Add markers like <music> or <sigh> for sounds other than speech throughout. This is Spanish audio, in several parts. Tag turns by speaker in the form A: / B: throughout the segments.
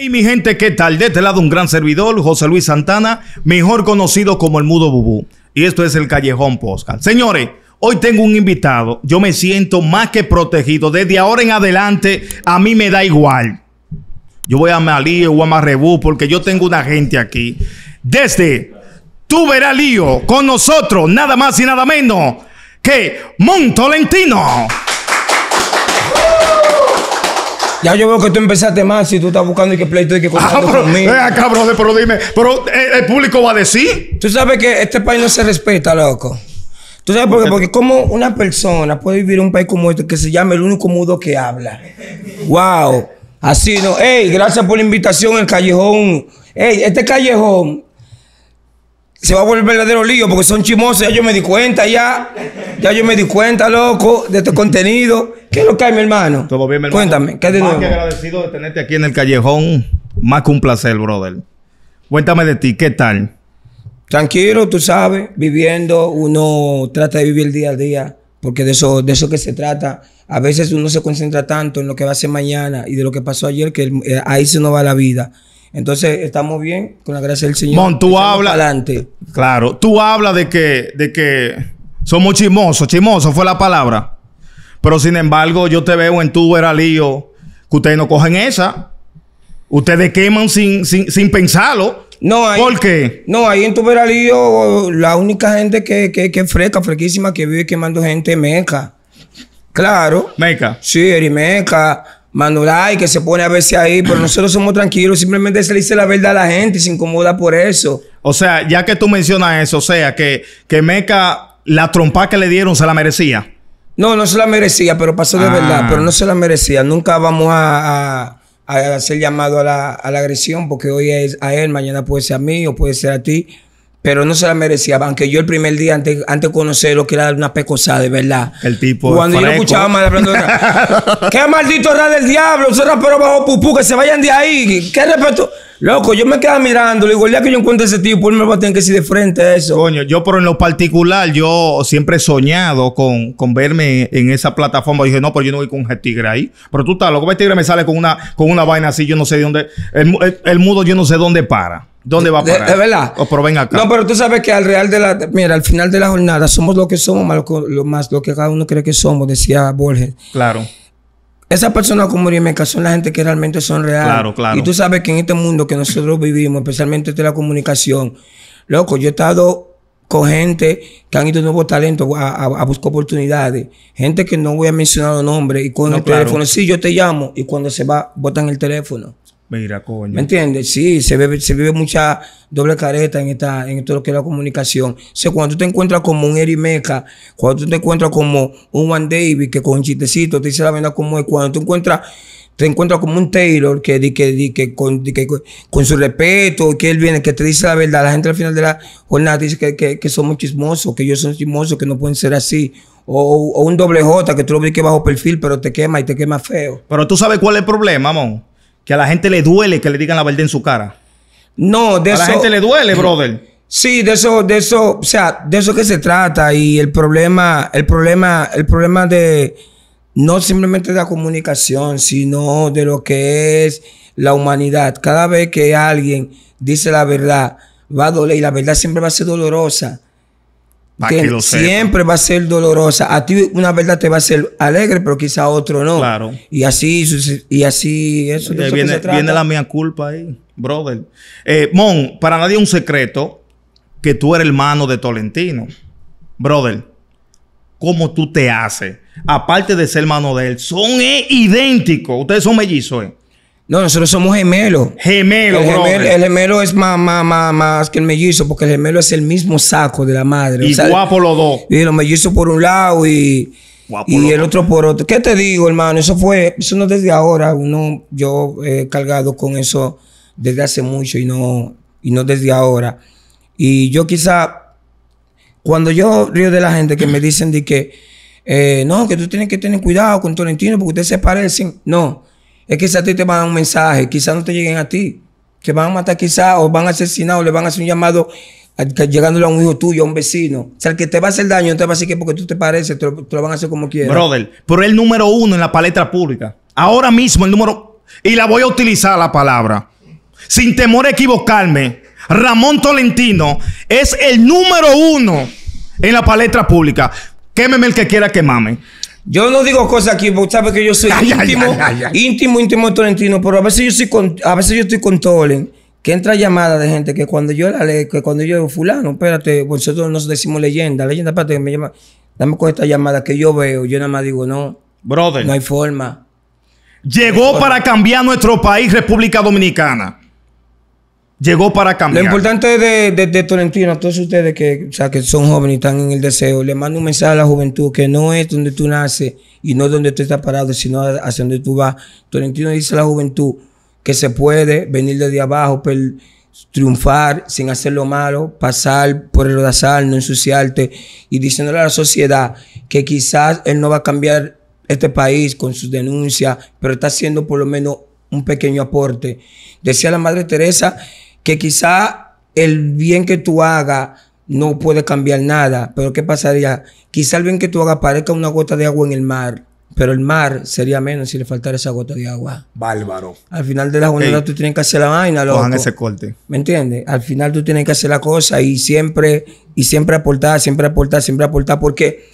A: Y mi gente, ¿qué tal? De este lado un gran servidor, José Luis Santana, mejor conocido como el Mudo Bubú. Y esto es el Callejón Posca. Señores, hoy tengo un invitado. Yo me siento más que protegido. Desde ahora en adelante, a mí me da igual. Yo voy a Malío o a Marrebú porque yo tengo una gente aquí. Desde Tú verás lío con nosotros, nada más y nada menos que Montolentino.
B: Ya yo veo que tú empezaste más, si tú estás buscando y que tú y que ah, pero, conmigo. Eh, cabrón, pero dime, pero eh, el, público va a decir. Tú sabes que este país no se respeta, loco. ¿Tú sabes por qué? Porque como una persona puede vivir en un país como este que se llama el único mudo que habla. Wow. Así no. Ey, gracias por la invitación, el callejón. Ey, este callejón se va a volver verdadero lío porque son chimosos. Ya yo me di cuenta, ya. Ya yo me di cuenta, loco, de este contenido. ¿Qué es lo que hay, mi hermano? Todo bien, mi hermano. Cuéntame, ¿qué de Más que agradecido
A: de tenerte aquí en
B: el callejón. Más que un placer, brother. Cuéntame de ti, ¿qué tal? Tranquilo, tú sabes, viviendo, uno trata de vivir el día a día, porque de eso, de eso que se trata. A veces uno se concentra tanto en lo que va a ser mañana y de lo que pasó ayer que eh, ahí se nos va la vida. Entonces, estamos bien, con la gracia del Señor. Mon, tú hablas. Adelante. Claro,
A: tú hablas de que, de que somos chismosos, chimoso fue la palabra. Pero sin embargo, yo te veo en tu era lío que ustedes no cogen esa.
B: Ustedes queman sin, pensarlo. No, ahí, ¿Por qué? No, ahí en tu la única gente que, que, que fresca, fresquísima, que vive quemando gente es Meca. Claro. Meca. Sí, y Meca. Manuray, que se pone a si ahí, pero nosotros somos tranquilos, simplemente se le dice la verdad a la gente y se incomoda por eso. O sea, ya que tú mencionas eso, o sea, que, que Meca, la trompa que le dieron se la merecía. No, no se la merecía, pero pasó de verdad. Pero ah. no se la merecía. Nunca vamos a, hacer llamado a la, a la, agresión porque hoy es a él, mañana puede ser a mí o puede ser a ti pero no se la merecía. Aunque yo el primer día, antes, antes lo conocerlo, que era una pecosada, de verdad. El tipo. Cuando yo escuchaba mal hablando <laughs> ¡Qué maldito era del diablo! es rapero bajo pupú, que se vayan de ahí. ¡Qué respeto! Loco, yo me quedaba mirando. Le digo, el que yo encuentre ese tipo, él me va a tener que ir de frente a eso.
A: Coño, yo, pero en lo particular, yo siempre he soñado con, verme en esa plataforma. dije, no, pero yo no voy con un tigre ahí. Pero tú estás loco, el tigre me sale con una, con una vaina así, yo no sé de dónde. el mudo, yo no sé dónde para. ¿Dónde va a parar? De, verdad. O acá. No, pero
B: tú sabes que al real de la. Mira, al final de la jornada somos lo que somos, más lo, que cada uno cree que somos, decía Borges. Claro. Esas personas como Riemeka son la gente que realmente son reales. Claro, claro. Y tú sabes que en este mundo que nosotros vivimos, especialmente de la comunicación, loco, yo he estado con gente que han ido nuevos Nuevo a, a, buscar oportunidades. Gente que no voy a mencionar los nombres y con el teléfono, sí, yo te llamo y cuando se va, botan el teléfono. Mira, coño. ¿Me entiendes? Sí, se vive, se vive mucha doble careta en esta, en todo lo que es la comunicación. O cuando tú te encuentras como un Eric Meca, cuando tú te encuentras como un Juan David que con chistecito te dice la verdad como es, cuando tú encuentras, te encuentras como un Taylor que, di, que, di, que, con, con, su respeto, que él viene, que te dice la verdad, la gente al final de la jornada dice que, que, somos chismosos, que ellos son chismosos, que no pueden ser así. O, un doble J que tú lo ves que bajo perfil, pero te quema y te quema feo. Pero tú sabes cuál es el problema, amor que a la gente le duele que le digan la verdad en su cara. No, de eso. A la gente le duele, eh, brother. Sí, de eso, de eso, o sea, de eso que se trata. Y el problema, el problema, el problema de no simplemente de la comunicación, sino de lo que es la humanidad. Cada vez que alguien dice la verdad, va a doler y la verdad siempre va a ser dolorosa siempre va a ser dolorosa. A ti una verdad te va a ser alegre, pero quizá a otro no. Claro. Y así, y así, eso, te eh, viene, se trata. la mía
A: culpa ahí, brother. Eh, Mon, para nadie es un secreto que tú eres hermano de Tolentino. Brother, ¿cómo tú te haces? Aparte de
B: ser hermano de él, son eh, idénticos. Ustedes son mellizos, eh. No, nosotros somos gemelos. Gemelo, el gemelo, es más, más, que el mellizo, porque el gemelo es el mismo saco de la madre. Y guapo los dos. Y los mellizos por un lado y, y el otro por otro. ¿Qué te digo, hermano? Eso fue, eso no desde ahora. Uno, yo he cargado con eso desde hace mucho y no, y no desde ahora. Y yo quizá, cuando yo río de la gente que me dicen de que, eh, no, que tú tienes que tener cuidado con Tolentino porque ustedes se parecen. No. Es si a ti te van a dar un mensaje, quizás no te lleguen a ti. que van a matar quizás, o van a asesinar, o le van a hacer un llamado llegándole a un hijo tuyo, a un vecino. O sea, el que te va a hacer daño, no te va a decir que porque tú te pareces, te lo, van a hacer como quieras. Brother, pero el número uno en la palestra pública.
A: Ahora mismo el número... Y la voy a utilizar la palabra. Sin temor a equivocarme. Ramón Tolentino es el número
B: uno en la palestra pública. Quémeme el que quiera quemarme. Yo no digo cosas aquí, porque sabes que yo soy <laughs> íntimo, íntimo, íntimo torrentino, pero a veces yo soy a veces yo estoy con Tolen, que entra llamada de gente que cuando yo la cuando yo digo, fulano, espérate, nosotros nos decimos leyenda, leyenda, espérate, que me llama, dame con esta llamada que yo veo, yo nada más digo, no, brother, no hay forma.
A: Llegó para cambiar nuestro país, República Dominicana llegó para cambiar. Lo
B: importante de, de, a todos ustedes que, o sea, que son jóvenes y están en el deseo, le mando un mensaje a la juventud que no es donde tú naces y no es donde tú estás parado, sino hacia donde tú vas. Tolentino dice a la juventud que se puede venir desde abajo, pero triunfar sin hacer lo malo, pasar por el azar, no ensuciarte y diciéndole a la sociedad que quizás él no va a cambiar este país con sus denuncias, pero está haciendo por lo menos un pequeño aporte. Decía la Madre Teresa que quizá el bien que tú hagas no puede cambiar nada, pero ¿qué pasaría? Quizá el bien que tú hagas parezca una gota de agua en el mar, pero el mar sería menos si le faltara esa gota de agua.
A: Bárbaro.
B: Al final de la jornada tú tienes que hacer la vaina, loco. Cojan ese corte. ¿Me entiendes? Al final tú tienes que hacer la cosa y siempre, y siempre aportar, siempre aportar, siempre aportar, porque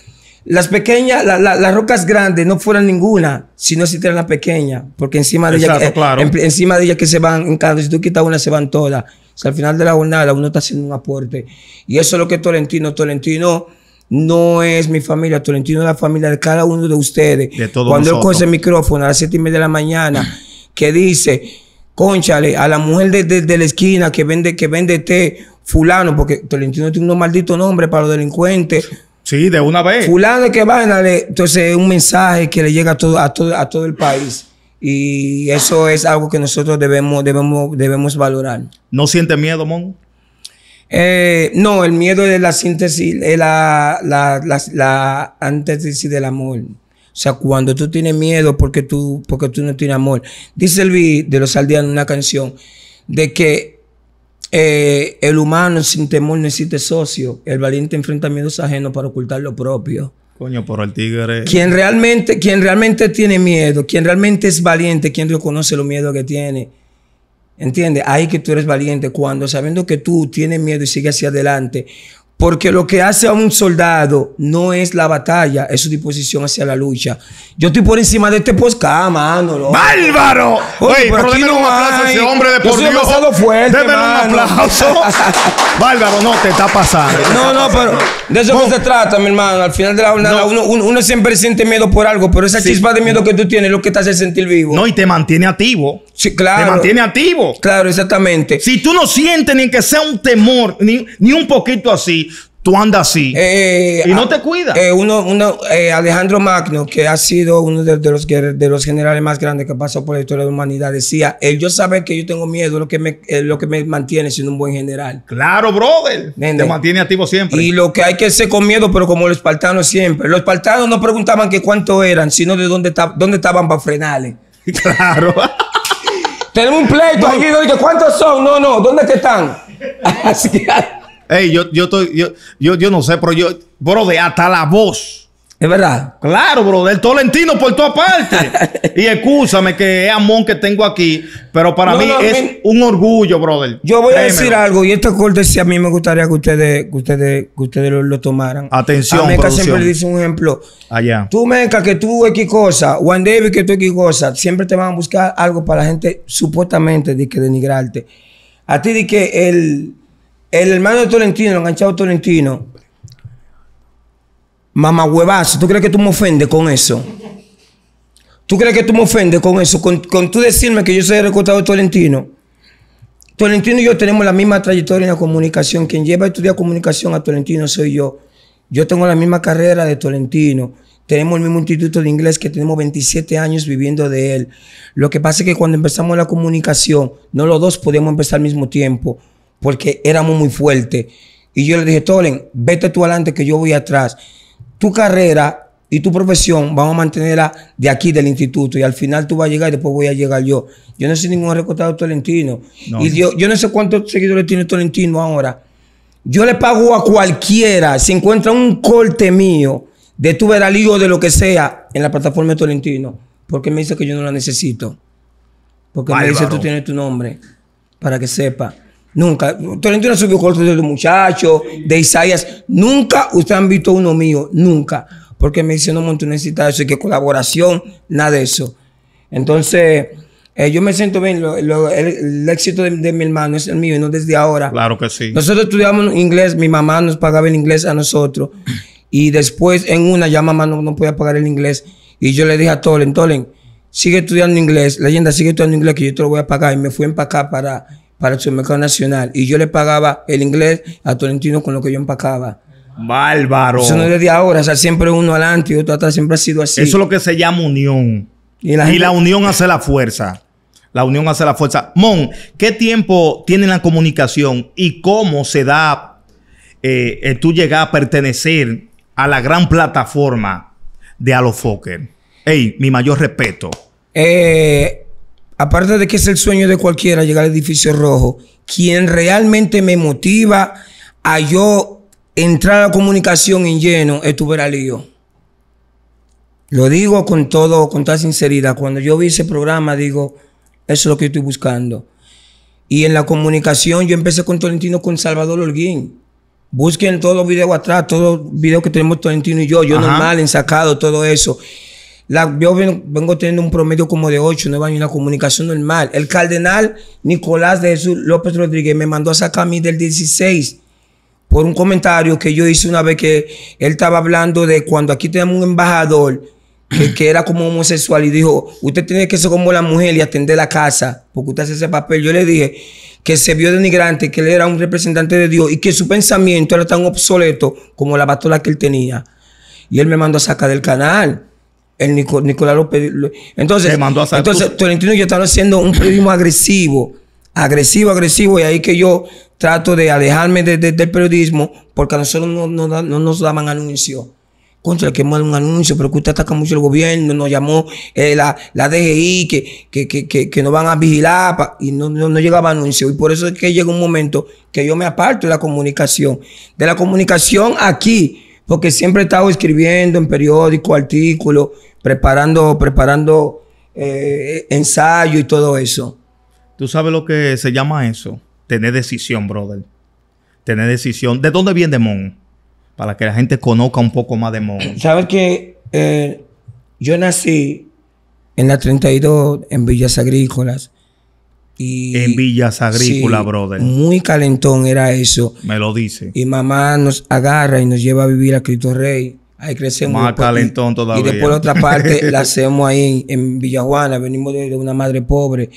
B: las pequeñas, las rocas grandes no fueran ninguna sino si eran las pequeñas, porque encima de ellas, eh, encima de ellas que se van cada si tú quitas una se van todas. O sea, al final de la jornada uno está haciendo un aporte. Y eso es lo que Tolentino, Tolentino no es mi familia, Tolentino es la familia de cada uno de ustedes. De Cuando él coge el micrófono a las 7 y media de la mañana, que dice, conchale, a la mujer de, la esquina que vende, que vende té, fulano, porque Tolentino tiene un maldito nombre para los delincuentes Sí, de una vez. Fulano que vaina, entonces es un mensaje que le llega a todo, a todo, el país. Y eso es algo que nosotros debemos, debemos, debemos valorar. ¿No siente miedo, Mon? Eh, no, el miedo es la síntesis, es la, la, la, la, antítesis del amor. O sea, cuando tú tienes miedo porque tú, porque tú no tienes amor. Dice el B de los aldeanos una canción de que eh, el humano sin temor necesita socio. El valiente enfrenta miedos ajenos para ocultar lo propio.
A: Coño, por el tigre. Quien
B: realmente, quien realmente tiene miedo, quien realmente es valiente, quien reconoce lo miedo que tiene. Entiende? Ahí que tú eres valiente. Cuando sabiendo que tú tienes miedo y sigues hacia adelante, porque lo que hace a un soldado no es la batalla, es su disposición hacia la lucha. Yo estoy por encima de este posca, mano. ¡Bálvaro! ¡Bárbaro! Oye, pero, no un aplauso a ese hombre de por Dios. fuerte, un aplauso. <laughs> Bárbaro, no, te está pasando. No, no, pero de eso que se trata, mi hermano. Al final de la jornada, uno, siempre siente miedo por algo, pero esa chispa de miedo que tú tienes es lo que te hace sentir vivo. No, y te mantiene activo. Sí, claro. Te mantiene activo. Claro, exactamente. Si tú no sientes ni que sea un temor, ni, ni un poquito así, tú andas así eh, eh, y no ah, te cuidas. Eh, uno, uno Alejandro Magno, que ha sido uno de, los, de los generales más grandes que pasó por la historia de la humanidad, decía, el yo saber que yo tengo miedo es lo que me, lo que me mantiene siendo un buen general. Claro, brother. Te mantiene activo siempre. Y lo que hay que hacer con miedo, pero como los espartanos siempre. Los espartanos no preguntaban que cuánto eran, sino de dónde, dónde estaban para frenarles. <laughs> Claro. Tenemos un pleito no. aquí, ¿cuántos son? No, no, ¿dónde están? <laughs> Así que yo,
A: yo, yo, no sé, pero yo, de hasta la voz. ¿Es verdad? Claro, del Tolentino por toda parte. <laughs> y escúchame que es Amón que tengo aquí, pero para mí es un orgullo, brother. Yo voy a decir
B: algo, y esto corte si a mí me gustaría que ustedes, ustedes, ustedes lo, tomaran. Atención, Meca siempre dice un ejemplo. Allá. Tú, Meca, que tú X cosa, Juan David, que tú X cosa, siempre te van a buscar algo para la gente supuestamente de que denigrarte. A ti de que el el hermano de Tolentino, el enganchado Tolentino. Mamá huevazo, ¿tú crees que tú me ofendes con eso? ¿Tú crees que tú me ofendes con eso? Con, tú decirme que yo soy el de Tolentino. Tolentino y yo tenemos la misma trayectoria en la comunicación. Quien lleva a estudiar comunicación a Tolentino soy yo. Yo tengo la misma carrera de Tolentino. Tenemos el mismo instituto de inglés que tenemos 27 años viviendo de él. Lo que pasa es que cuando empezamos la comunicación, no los dos podíamos empezar al mismo tiempo porque éramos muy fuertes. Y yo le dije, Tolen, vete tú adelante que yo voy atrás. Tu carrera y tu profesión vamos a mantenerla de aquí del instituto y al final tú vas a llegar y después voy a llegar yo. Yo no sé ningún recortado tolentino. Y yo, no sé cuántos seguidores tiene Tolentino ahora. Yo le pago a cualquiera, si encuentra un corte mío de tu veralío o de lo que sea en la plataforma de Tolentino, porque me dice que yo no la necesito. Porque me dice tú tienes tu nombre, para que sepa. Nunca. Tolentino subió corto de los muchachos, de Isaías. Nunca usted han visto uno mío. Nunca. Porque me dicen, no, tú necesitas eso, que colaboración, nada de eso. Entonces, eh, yo me siento bien. el, éxito de, mi hermano es el mío, no desde ahora.
A: Claro que sí.
B: Nosotros estudiamos inglés, mi mamá nos pagaba el inglés a nosotros. Y después, en una, ya mamá no, podía pagar el inglés. Y yo le dije a Tolen, Tolen, sigue estudiando inglés, leyenda, sigue estudiando inglés, que yo te lo voy a pagar. Y me fui para acá para para su mercado nacional y yo le pagaba el inglés a Tolentino con lo que yo empacaba. Bárbaro. Eso no es de ahora, o sea, siempre uno adelante y otro atrás, siempre ha sido así. Eso es lo que se llama
A: unión. Y la, unión hace la fuerza. La unión hace la fuerza. Mon, ¿qué tiempo tiene la comunicación y cómo se da eh, eh, tú llegar a pertenecer a la gran plataforma de Alofoker?
B: Ey, mi mayor respeto. Eh, aparte de que es el sueño de cualquiera llegar al edificio rojo, quien realmente me motiva a yo entrar a la comunicación en lleno es tu Lío. Lo digo con todo, con toda sinceridad. Cuando yo vi ese programa, digo, eso es lo que estoy buscando. Y en la comunicación yo empecé con Tolentino con Salvador Holguín. Busquen todos los videos atrás, todos los videos que tenemos Tolentino y yo, yo normal, ensacado, todo eso. La, yo vengo, teniendo un promedio como de 8, no años, una comunicación normal. El cardenal Nicolás de Jesús López Rodríguez me mandó a sacar a mí del 16 por un comentario que yo hice una vez que él estaba hablando de cuando aquí tenemos un embajador que, que era como homosexual y dijo, usted tiene que ser como la mujer y atender la casa, porque usted hace ese papel. Yo le dije que se vio denigrante, que él era un representante de Dios y que su pensamiento era tan obsoleto como la batola que él tenía. Y él me mandó a sacar del canal el Nicolás López. Entonces, mandó yo estaba haciendo un periodismo agresivo, agresivo, agresivo, y ahí que yo trato de alejarme del periodismo, porque a nosotros no, nos daban anuncios Contra, el que mal un anuncio, pero que usted ataca mucho el gobierno, nos llamó eh, la, la, DGI, que, que, que, que, nos van a vigilar, y no, no, llegaba anuncio. Y por eso es que llega un momento que yo me aparto de la comunicación. De la comunicación aquí, porque siempre he estado escribiendo en periódico, artículos, preparando, preparando eh, ensayo y todo eso. ¿Tú sabes lo que
A: se llama eso? Tener decisión, brother. Tener decisión. ¿De dónde viene Mon? Para que la gente conozca un poco más de Mon.
B: <clears throat> Sabes que eh, yo nací en la 32 en Villas Agrícolas en Villas Agrícolas, brother. Muy calentón era eso. Me lo dice. Y mamá nos agarra y nos lleva a vivir a Cristo Rey. Ahí crecemos. Más calentón todavía. Y después otra parte la <laughs> hacemos ahí en Villajuana. Venimos de, una madre pobre.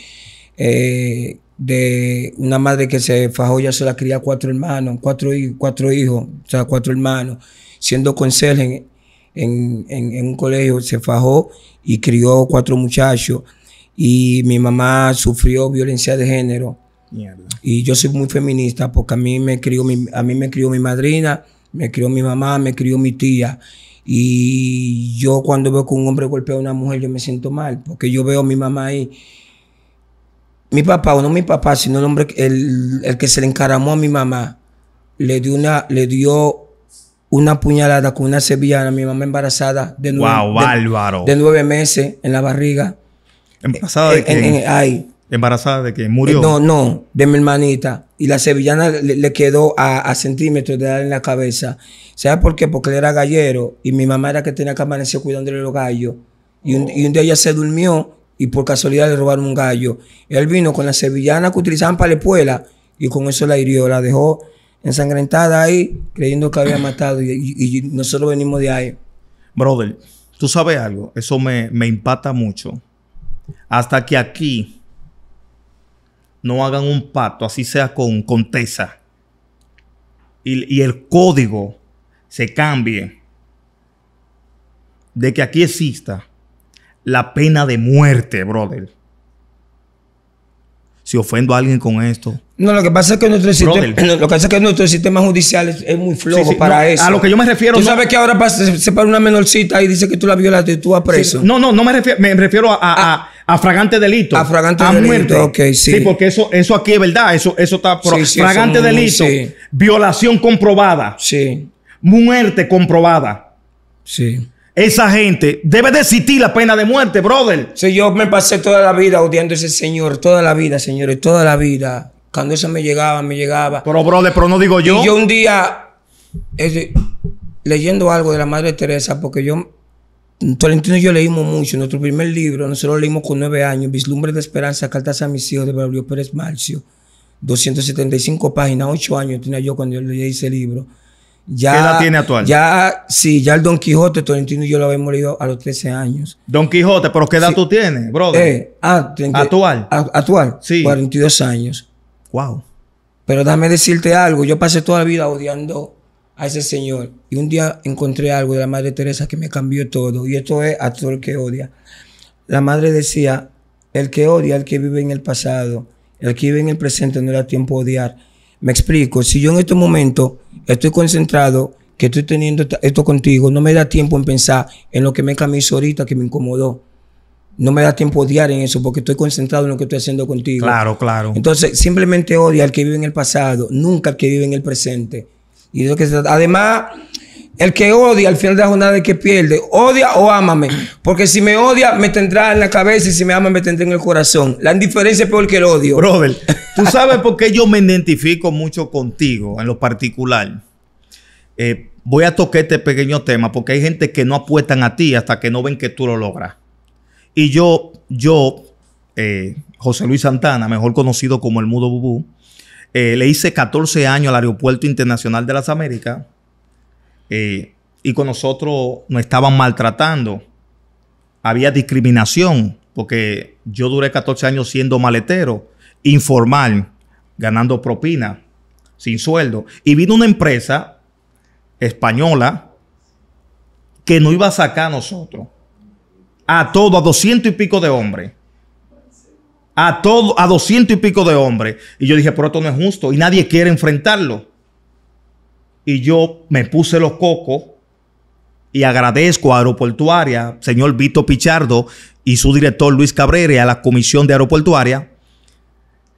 B: Eh, de una madre que se fajó, ya se la cría cuatro hermanos, cuatro, cuatro hijos, o sea, cuatro hermanos. Siendo conserje en, en un colegio, se fajó y crió cuatro muchachos y mi mamá sufrió violencia de género. Y yo soy muy feminista porque a mí me crió mi, a mí me crió mi madrina, me crió mi mamá, me crió mi tía. Y yo cuando veo que un hombre golpea a una mujer, yo me siento mal, porque yo veo a mi mamá ahí. Mi papá, o no mi papá, sino el hombre, el, que se le encaramó a mi mamá, le dio una, le dio una puñalada con una sevillana, mi mamá embarazada de nueve, wow, de nueve meses en la barriga. Embarazada eh, de
A: Embarazada de que murió. Eh, no, no,
B: de mi hermanita. Y la sevillana le, quedó a, centímetros de darle en la cabeza. ¿Sabes por qué? Porque él era gallero y mi mamá era que tenía que amanecer cuidándole los gallos. Y un, y día ella se durmió y por casualidad le robaron un gallo. Él vino con la sevillana que utilizaban para la espuela y con eso la hirió, la dejó ensangrentada ahí, creyendo que había matado. Y, nosotros venimos de ahí. Brother, tú sabes algo, eso me,
A: me impacta mucho hasta que aquí no hagan un pacto, así sea con Contesa, y, y el código se cambie de que aquí exista la pena de muerte, brother si ofendo a alguien
B: con esto. No, lo que pasa es que nuestro sistema, <clears throat> judicial es, muy flojo para eso. A lo que yo me refiero. Tú sabes que ahora se, para una menorcita y dice que tú la violaste y tú vas preso. no, no,
A: no me refiero, me refiero a, a, ah. a, a fragante delito. A fragante muerte. Okay, sí. porque eso, eso aquí es verdad. Eso, eso está por fragante delito. Violación comprobada. Sí. Muerte comprobada. Sí esa gente debe de la pena
B: de muerte, brother. Si yo me pasé toda la vida odiando a ese señor, toda la vida, señores, toda la vida. Cuando eso me llegaba, me llegaba. Pero, brother, pero no digo yo. Y yo un día, leyendo algo de la Madre Teresa, porque yo, Tolentino y yo leímos mucho. Nuestro primer libro, nosotros lo leímos con nueve años, Vislumbres de Esperanza, Cartas a mis hijos, de Gabriel Pérez Marcio. 275 páginas, ocho años tenía yo cuando yo leí ese libro. ¿Qué edad tiene actual? Ya, sí, ya el Don Quijote, Tolentino y yo lo habíamos leído a los 13 años. Don Quijote, pero ¿qué edad tú tienes, brother? Eh, ah, actual. actual, sí. 42 años. Wow. Pero déjame decirte algo, yo pasé toda la vida odiando a ese señor y un día encontré algo de la Madre Teresa que me cambió todo y esto es a todo el que odia. La madre decía, el que odia, el que vive en el pasado, el que vive en el presente no era da tiempo a odiar me explico, si yo en este momento estoy concentrado, que estoy teniendo esto contigo, no me da tiempo en pensar en lo que me hizo ahorita que me incomodó. No me da tiempo odiar en eso porque estoy concentrado en lo que estoy haciendo contigo. Claro, claro. Entonces, simplemente odia al que vive en el pasado, nunca al que vive en el presente. Y lo que además, el que odia al final de la jornada es que pierde. Odia o ámame. Porque si me odia, me tendrá en la cabeza y si me ama, me tendrá en el corazón. La indiferencia es peor que el odio. Brother, tú <laughs> sabes por qué yo me identifico mucho contigo en lo particular.
A: Eh, voy a tocar este pequeño tema porque hay gente que no apuestan a ti hasta que no ven que tú lo logras. Y yo, yo, eh, José Luis Santana, mejor conocido como el Mudo Bubú, eh, le hice 14 años al Aeropuerto Internacional de las Américas eh, y con nosotros nos estaban maltratando. Había discriminación, porque yo duré 14 años siendo maletero, informal, ganando propina, sin sueldo. Y vino una empresa española que no iba a sacar a nosotros, a todo, a doscientos y pico de hombres. A todo, a 200 y pico de hombres. Y yo dije, pero esto no es justo y nadie quiere enfrentarlo y yo me puse los cocos y agradezco a Aeroportuaria, señor Vito Pichardo y su director Luis Cabrera a la Comisión de Aeroportuaria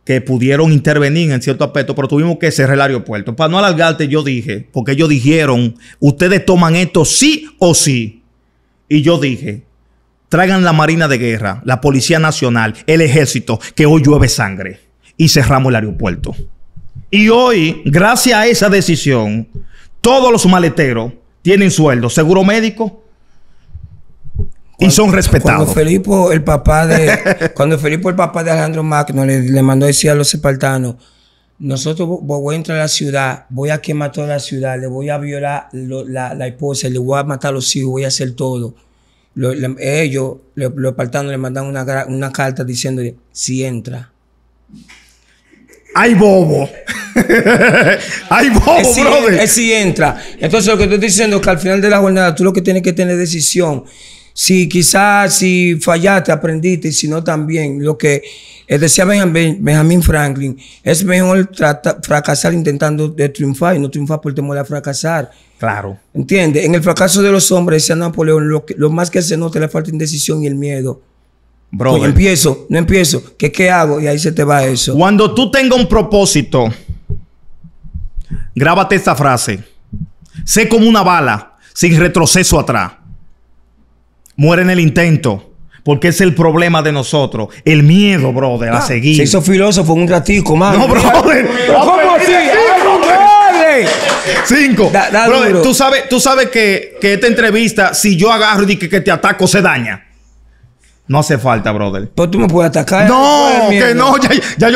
A: que pudieron intervenir en cierto aspecto, pero tuvimos que cerrar el aeropuerto. Para no alargarte, yo dije, porque ellos dijeron, ustedes toman esto sí o sí. Y yo dije, traigan la Marina de Guerra, la Policía Nacional, el Ejército, que hoy llueve sangre. Y cerramos el aeropuerto. Y hoy, gracias a esa decisión, todos los
B: maleteros tienen sueldo, seguro médico,
A: y son respetados. Cuando Felipe,
B: el papá de, <laughs> cuando Felipe, el papá de Alejandro Magno, le, le mandó decir a los espartanos, nosotros voy a entrar a la ciudad, voy a quemar toda la ciudad, le voy a violar la, esposa, le voy a matar a los hijos, voy a hacer todo. ellos, los espartanos, le mandan una, una carta diciéndole, si entra,
A: ¡Ay, bobo!
B: <laughs> ¡Ay, bobo, brother! Es si entra. Entonces, lo que estoy diciendo es que al final de la jornada tú lo que tienes que tener decisión. Si quizás, si fallaste, aprendiste, y si no, también. Lo que eh, decía Benjamin Franklin, es mejor tratar, fracasar intentando de triunfar y no triunfar por temor a fracasar. Claro. ¿Entiendes? En el fracaso de los hombres, decía Napoleón, lo, lo más que se nota es la falta de indecisión y el miedo. Bro, empiezo, no empiezo. ¿Qué, ¿Qué hago? Y ahí se te va eso. Cuando tú
A: tengas un propósito, grábate esta frase. Sé como una bala, sin retroceso atrás. Muere en el intento. Porque es el problema de nosotros. El miedo, brother, a ah, seguir. Se hizo filósofo un ratico, más. No, brother. <laughs> ¿Cómo así? Cinco. tú sabes, tú sabes que, que, esta entrevista, si yo agarro y que, que te ataco, se daña. No hace falta, brother. Pero tú me puedes atacar. No, que no. Ya,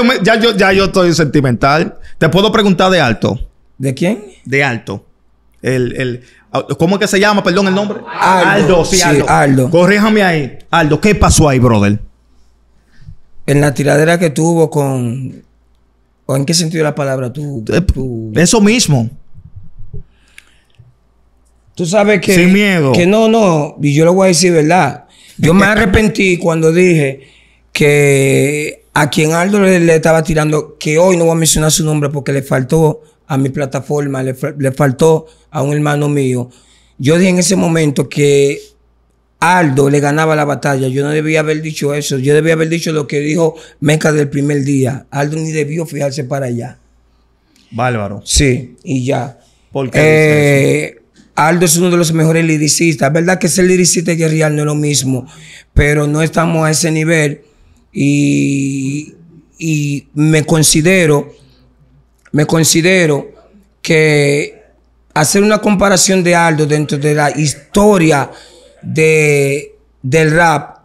A: yo estoy sentimental. Te puedo preguntar de alto. ¿De quién? De alto. El, ¿Cómo es que se llama? Perdón, el nombre. Aldo. sí, Aldo. Corríjame ahí.
B: Aldo, ¿qué pasó ahí, brother? En la tiradera que tuvo con... ¿O en qué sentido la palabra eh, tú? Eso mismo. Tú sabes que... Sin miedo. Que no, no. Y yo lo voy a decir, ¿verdad? Yo me <laughs> arrepentí cuando dije que a quien Aldo le, estaba tirando, que hoy no voy a mencionar su nombre porque le faltó a mi plataforma, le, faltó a un hermano mío. Yo dije en ese momento que Aldo le ganaba la batalla. Yo no debía haber dicho eso. Yo debía haber dicho lo que dijo Meca del primer día. Aldo ni debió fijarse para allá. Bárbaro. Sí, y ya. ¿Por qué eh, Aldo es uno de los mejores liricistas. Es verdad que ser liricista y guerrillero no es lo mismo, pero no estamos a ese nivel y, me considero, me considero que hacer una comparación de Aldo dentro de la historia de, del rap,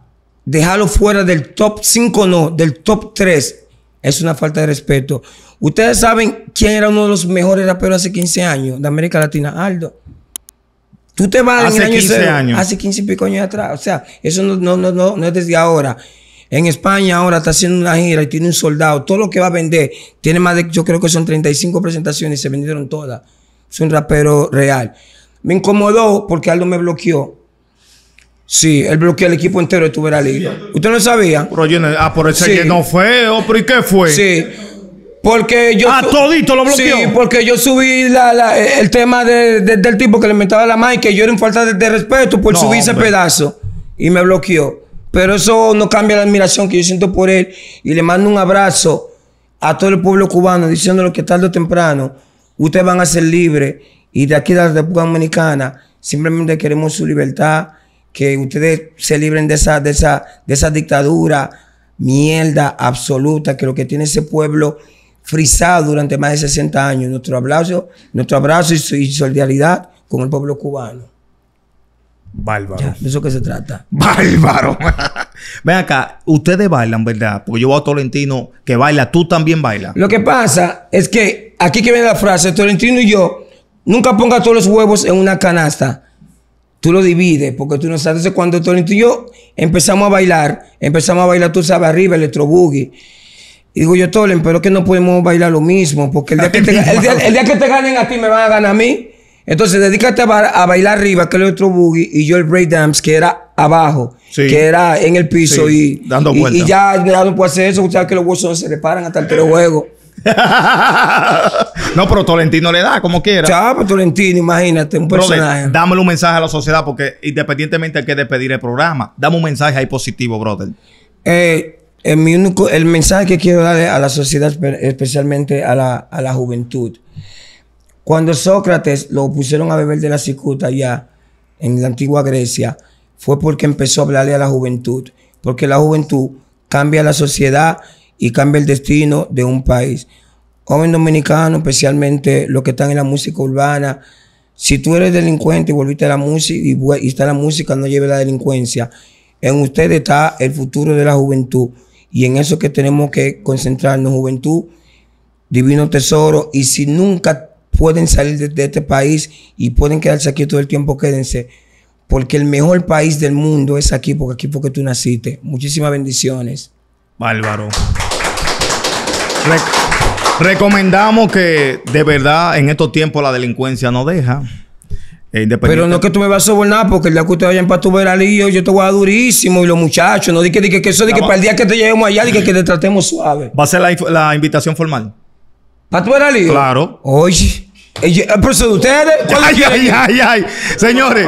B: dejarlo fuera del top 5, no, del top 3, es una falta de respeto. Ustedes saben quién era uno de los mejores raperos hace 15 años de América Latina, Aldo. Tú te vas hace 15 años. Hace 15 y pico años atrás. O sea, eso no, no, no, no, no es desde ahora. En España ahora está haciendo una gira y tiene un soldado. Todo lo que va a vender, tiene más de, yo creo que son 35 presentaciones y se vendieron todas. Es un rapero real. Me incomodó porque Aldo me bloqueó. Sí, él bloqueó al equipo entero de Tuberalí. Sí. ¿Usted no sabía? ah, por eso que no fue, oh, ¿o qué fue? Sí. Porque yo. Ah, todito lo bloqueó. Sí, porque yo subí el tema del tipo que le metaba la y que yo era en falta de, respeto por subí subir ese pedazo. Y me bloqueó. Pero eso no cambia la admiración que yo siento por él. Y le mando un abrazo a todo el pueblo cubano, diciéndole que tarde o temprano ustedes van a ser libres. Y de aquí de la República Dominicana, simplemente queremos su libertad, que ustedes se libren de esa, de esa, de esa dictadura, mierda absoluta que lo que tiene ese pueblo frisado durante más de 60 años nuestro abrazo, nuestro abrazo y solidaridad con el pueblo cubano. Bárbaro. ¿De eso que se trata? Bárbaro.
A: <laughs> Ven acá, ustedes bailan, ¿verdad? Porque yo voy a Tolentino que baila, tú también bailas.
B: Lo que pasa es que aquí que viene la frase, Tolentino y yo, nunca ponga todos los huevos en una canasta. Tú lo divides, porque tú no sabes. desde cuando Tolentino y yo empezamos a bailar, empezamos a bailar, tú sabes, arriba, electro boogie. Y digo yo, Tolen, pero es que no podemos bailar lo mismo, porque el día, que te, ganen a ti me van a ganar a mí. Entonces, dedícate a, bailar arriba, que es el otro boogie, y yo el breakdance, que era abajo, sí. que era en el piso, y, dando y, ya, ya no puedo hacer eso. Ustedes que los huesos se le paran hasta el juego.
A: <laughs> no, pero Tolentino le da como quiera. chao Tolentino, imagínate, un personaje. dámelo un mensaje a la sociedad porque independientemente hay que despedir el programa. Dame un mensaje ahí positivo, brother.
B: Eh, el, único, el mensaje que quiero darle a la sociedad, especialmente a la, juventud. Cuando Sócrates lo pusieron a beber de la cicuta allá, en la antigua Grecia, fue porque empezó a hablarle a la juventud, porque la juventud cambia la sociedad y cambia el destino de un país. Joven dominicano, especialmente los que están en la música urbana, si tú eres delincuente y volviste a la música y, está la música, no lleve la delincuencia. En usted está el futuro de la juventud. Y en eso que tenemos que concentrarnos, juventud, divino tesoro. Y si nunca pueden salir de, este país y pueden quedarse aquí todo el tiempo, quédense. Porque el mejor país del mundo es aquí, porque aquí porque tú naciste. Muchísimas bendiciones.
A: Bárbaro. recomendamos que de verdad en estos tiempos la delincuencia no deja.
B: Eh, pero no que tú me vas a sobornar porque el día que ustedes vayan para tu yo te voy a durísimo y los muchachos. No di que, eso, que para el día que te llevemos allá, dije que
A: te tratemos suave. ¿Va a ser la, invitación formal? ¿Para tu veralillo? Claro. Oye, eh, eh, pero ustedes. <laughs> Ay, ay, ay, ay. Señores.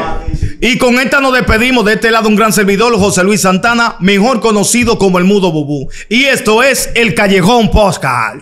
A: Y con esta nos despedimos de este lado un gran servidor, José Luis Santana, mejor conocido como el Mudo Bubú. Y esto es El Callejón Pascal